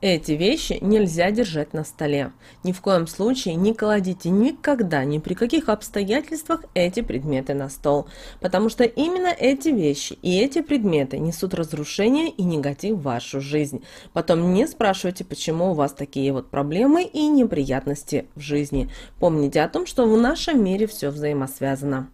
Эти вещи нельзя держать на столе. Ни в коем случае не кладите никогда, ни при каких обстоятельствах эти предметы на стол, потому что именно эти вещи и эти предметы несут разрушение и негатив в вашу жизнь. Потом не спрашивайте, почему у вас такие вот проблемы и неприятности в жизни. Помните о том, что в нашем мире все взаимосвязано.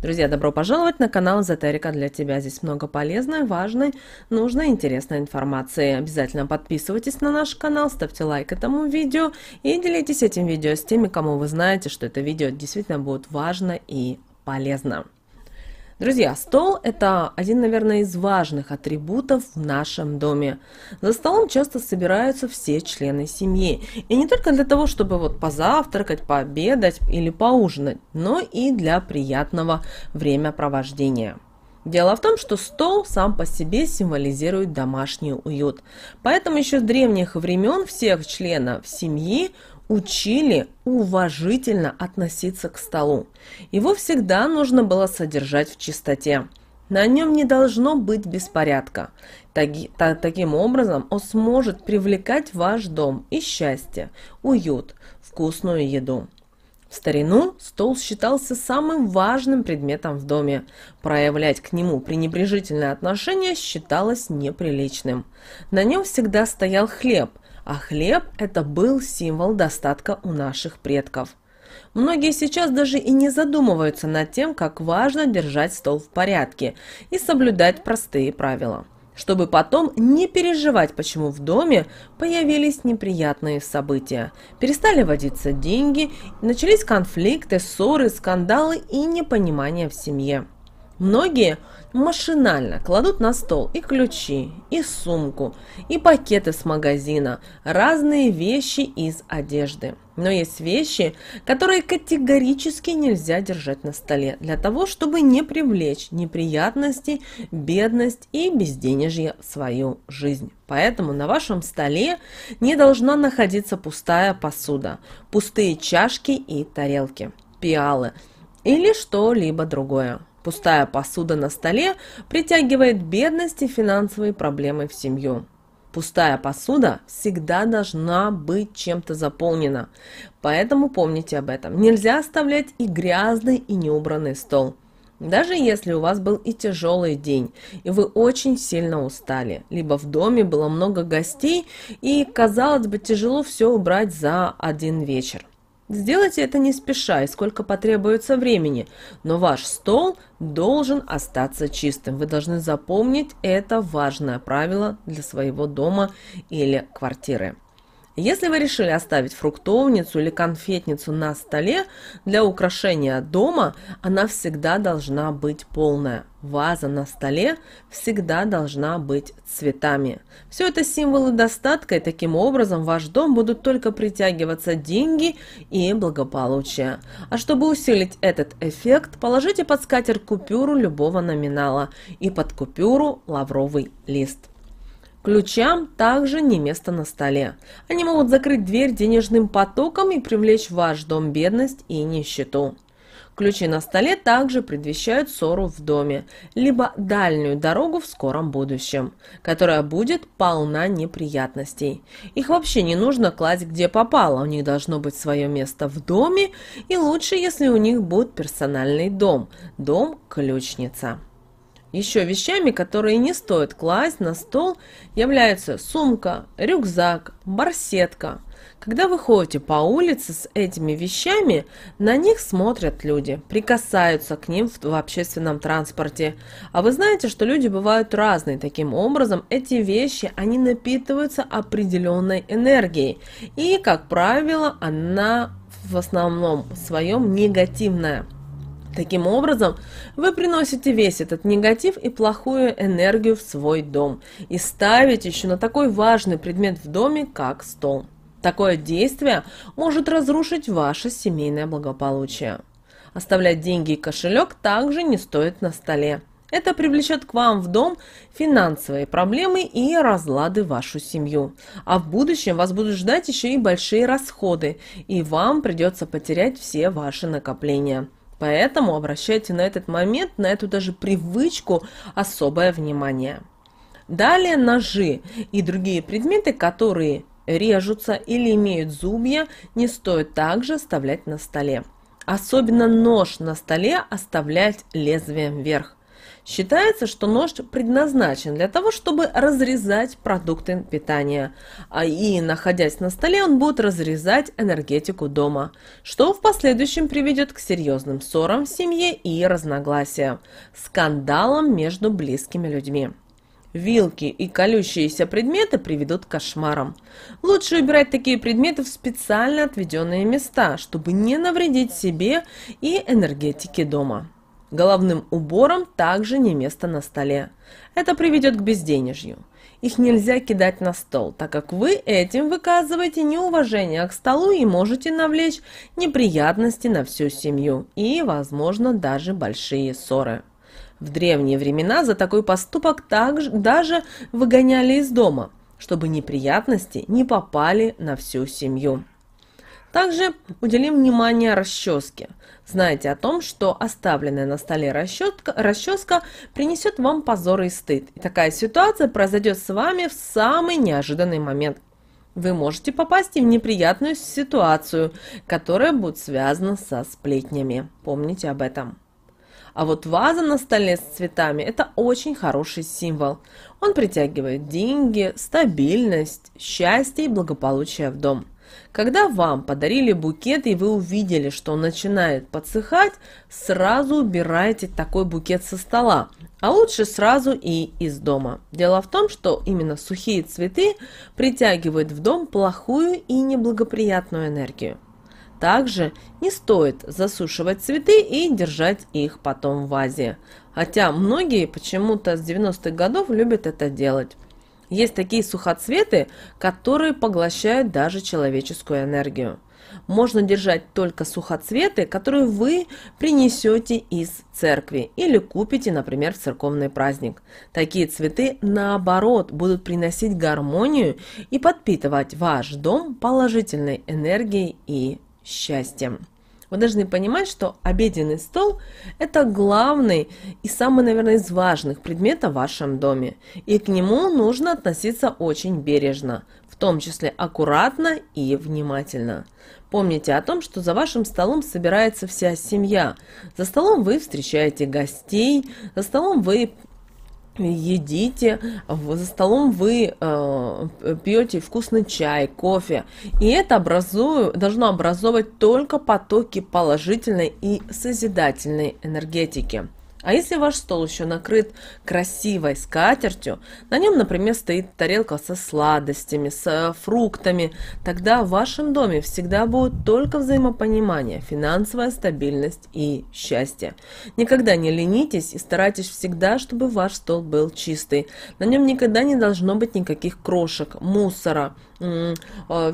Друзья, добро пожаловать на канал Эзотерика для тебя. Здесь много полезной, важной, нужной, интересной информации. Обязательно подписывайтесь на наш канал, ставьте лайк этому видео и делитесь этим видео с теми, кому вы знаете, что это видео действительно будет важно и полезно. Друзья, стол – это один, наверное, из важных атрибутов в нашем доме. За столом часто собираются все члены семьи. И не только для того, чтобы вот позавтракать, пообедать или поужинать, но и для приятного времяпровождения. Дело в том, что стол сам по себе символизирует домашний уют. Поэтому еще с древних времен всех членов семьи учили уважительно относиться к столу. Его всегда нужно было содержать в чистоте. На нем не должно быть беспорядка. таким образом он сможет привлекать ваш дом и счастье, уют, вкусную еду. В старину стол считался самым важным предметом в доме. Проявлять к нему пренебрежительное отношение считалось неприличным. На нем всегда стоял хлеб – а хлеб – это был символ достатка у наших предков. Многие сейчас даже и не задумываются над тем, как важно держать стол в порядке и соблюдать простые правила, чтобы потом не переживать, почему в доме появились неприятные события, перестали водиться деньги, начались конфликты, ссоры, скандалы и непонимание в семье. Многие машинально кладут на стол и ключи, и сумку, и пакеты с магазина, разные вещи из одежды. Но есть вещи, которые категорически нельзя держать на столе для того, чтобы не привлечь неприятности, бедность и безденежье в свою жизнь. Поэтому на вашем столе не должна находиться пустая посуда, пустые чашки и тарелки, пиалы или что-либо другое. Пустая посуда на столе притягивает бедность и финансовые проблемы в семью. Пустая посуда всегда должна быть чем-то заполнена, поэтому помните об этом. Нельзя оставлять и грязный, и неубранный стол. Даже если у вас был и тяжелый день, и вы очень сильно устали, либо в доме было много гостей, и, казалось бы, тяжело все убрать за один вечер. Сделайте это не спеша и сколько потребуется времени, но ваш стол должен остаться чистым. Вы должны запомнить это важное правило для своего дома или квартиры. Если вы решили оставить фруктовницу или конфетницу на столе для украшения дома, она всегда должна быть полная. Ваза на столе всегда должна быть цветами. Все это символы достатка, и таким образом в ваш дом будут только притягиваться деньги и благополучие. А чтобы усилить этот эффект, положите под скатерть купюру любого номинала и под купюру лавровый лист. Ключам также не место на столе. Они могут закрыть дверь денежным потоком и привлечь в ваш дом бедность и нищету. Ключи на столе также предвещают ссору в доме, либо дальнюю дорогу в скором будущем, которая будет полна неприятностей. Их вообще не нужно класть где попало, у них должно быть свое место в доме, и лучше, если у них будет персональный дом, дом-ключница. Еще вещами, которые не стоит класть на стол, являются сумка, рюкзак, барсетка. Когда вы ходите по улице с этими вещами, на них смотрят люди, прикасаются к ним в, в общественном транспорте. А вы знаете, что люди бывают разные. Таким образом, эти вещи, они напитываются определенной энергией. И, как правило, она в основном в своем негативная. Таким образом, вы приносите весь этот негатив и плохую энергию в свой дом и ставите еще на такой важный предмет в доме, как стол. Такое действие может разрушить ваше семейное благополучие. Оставлять деньги и кошелек также не стоит на столе. Это привлечет к вам в дом финансовые проблемы и разлады в вашу семью. А в будущем вас будут ждать еще и большие расходы, и вам придется потерять все ваши накопления. Поэтому обращайте на этот момент, на эту даже привычку особое внимание. Далее ножи и другие предметы, которые режутся или имеют зубья, не стоит также оставлять на столе. Особенно нож на столе оставлять лезвием вверх. Считается, что нож предназначен для того, чтобы разрезать продукты питания, а и, находясь на столе, он будет разрезать энергетику дома, что в последующем приведет к серьезным ссорам в семье и разногласиям, скандалам между близкими людьми. Вилки и колющиеся предметы приведут к кошмарам. Лучше убирать такие предметы в специально отведенные места, чтобы не навредить себе и энергетике дома. Головным убором также не место на столе. Это приведет к безденежью. Их нельзя кидать на стол, так как вы этим выказываете неуважение к столу и можете навлечь неприятности на всю семью и, возможно, даже большие ссоры. В древние времена за такой поступок также, даже выгоняли из дома, чтобы неприятности не попали на всю семью. Также уделим внимание расческе. Знайте о том, что оставленная на столе расчетка, расческа принесет вам позор и стыд. И такая ситуация произойдет с вами в самый неожиданный момент. Вы можете попасть и в неприятную ситуацию, которая будет связана со сплетнями. Помните об этом. А вот ваза на столе с цветами – это очень хороший символ. Он притягивает деньги, стабильность, счастье и благополучие в дом. Когда вам подарили букет и вы увидели, что он начинает подсыхать, сразу убирайте такой букет со стола, а лучше сразу и из дома. Дело в том, что именно сухие цветы притягивают в дом плохую и неблагоприятную энергию. Также не стоит засушивать цветы и держать их потом в вазе. Хотя многие почему-то с 90-х годов любят это делать. Есть такие сухоцветы, которые поглощают даже человеческую энергию. Можно держать только сухоцветы, которые вы принесете из церкви или купите, например, в церковный праздник. Такие цветы, наоборот, будут приносить гармонию и подпитывать ваш дом положительной энергией и счастьем. Вы должны понимать, что обеденный стол – это главный и самый, наверное, из важных предметов в вашем доме. И к нему нужно относиться очень бережно, в том числе аккуратно и внимательно. Помните о том, что за вашим столом собирается вся семья. За столом вы встречаете гостей, за столом вы едите, за столом вы э, пьете вкусный чай, кофе. И это образую, должно образовывать только потоки положительной и созидательной энергетики. А если ваш стол еще накрыт красивой скатертью, на нем, например, стоит тарелка со сладостями, с э, фруктами, тогда в вашем доме всегда будет только взаимопонимание, финансовая стабильность и счастье. Никогда не ленитесь и старайтесь всегда, чтобы ваш стол был чистый. На нем никогда не должно быть никаких крошек, мусора, э,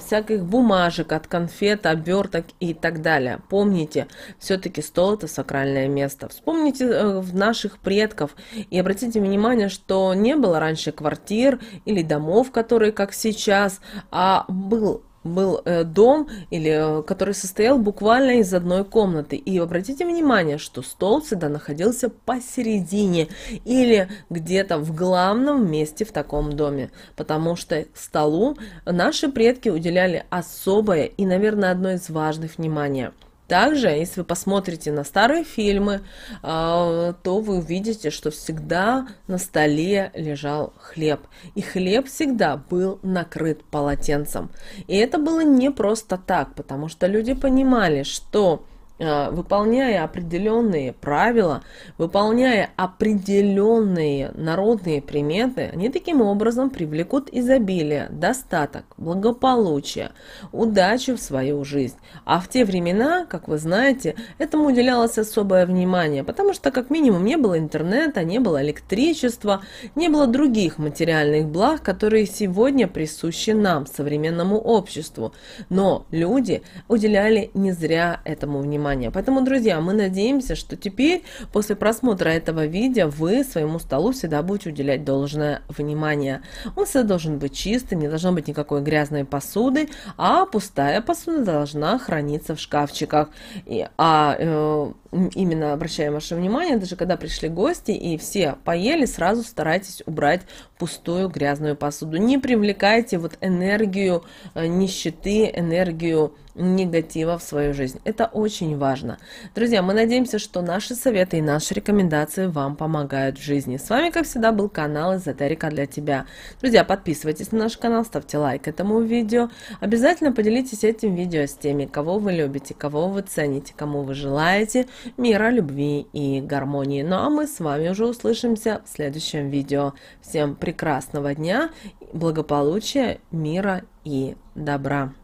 всяких бумажек от конфет, оберток и так далее. Помните, все-таки стол это сакральное место. Вспомните э, в наших предков. И обратите внимание, что не было раньше квартир или домов, которые как сейчас, а был был э, дом, или, э, который состоял буквально из одной комнаты. И обратите внимание, что стол всегда находился посередине или где-то в главном месте в таком доме, потому что столу наши предки уделяли особое и, наверное, одно из важных внимания – также, если вы посмотрите на старые фильмы, а, то вы увидите, что всегда на столе лежал хлеб. И хлеб всегда был накрыт полотенцем. И это было не просто так, потому что люди понимали, что Э, выполняя определенные правила, выполняя определенные народные приметы, они таким образом привлекут изобилие, достаток, благополучие, удачу в свою жизнь. А в те времена, как вы знаете, этому уделялось особое внимание, потому что как минимум не было интернета, не было электричества, не было других материальных благ, которые сегодня присущи нам, современному обществу. Но люди уделяли не зря этому внимание внимание. Поэтому, друзья, мы надеемся, что теперь после просмотра этого видео вы своему столу всегда будете уделять должное внимание. Он всегда должен быть чистым, не должно быть никакой грязной посуды, а пустая посуда должна храниться в шкафчиках. И, а э, именно обращаем ваше внимание, даже когда пришли гости и все поели, сразу старайтесь убрать пустую грязную посуду. Не привлекайте вот энергию э, нищеты, энергию негатива в свою жизнь. Это очень важно. Друзья, мы надеемся, что наши советы и наши рекомендации вам помогают в жизни. С вами, как всегда, был канал Эзотерика для тебя. Друзья, подписывайтесь на наш канал, ставьте лайк этому видео. Обязательно поделитесь этим видео с теми, кого вы любите, кого вы цените, кому вы желаете – мира, любви и гармонии. Ну а мы с вами уже услышимся в следующем видео. Всем прекрасного дня, благополучия, мира и добра.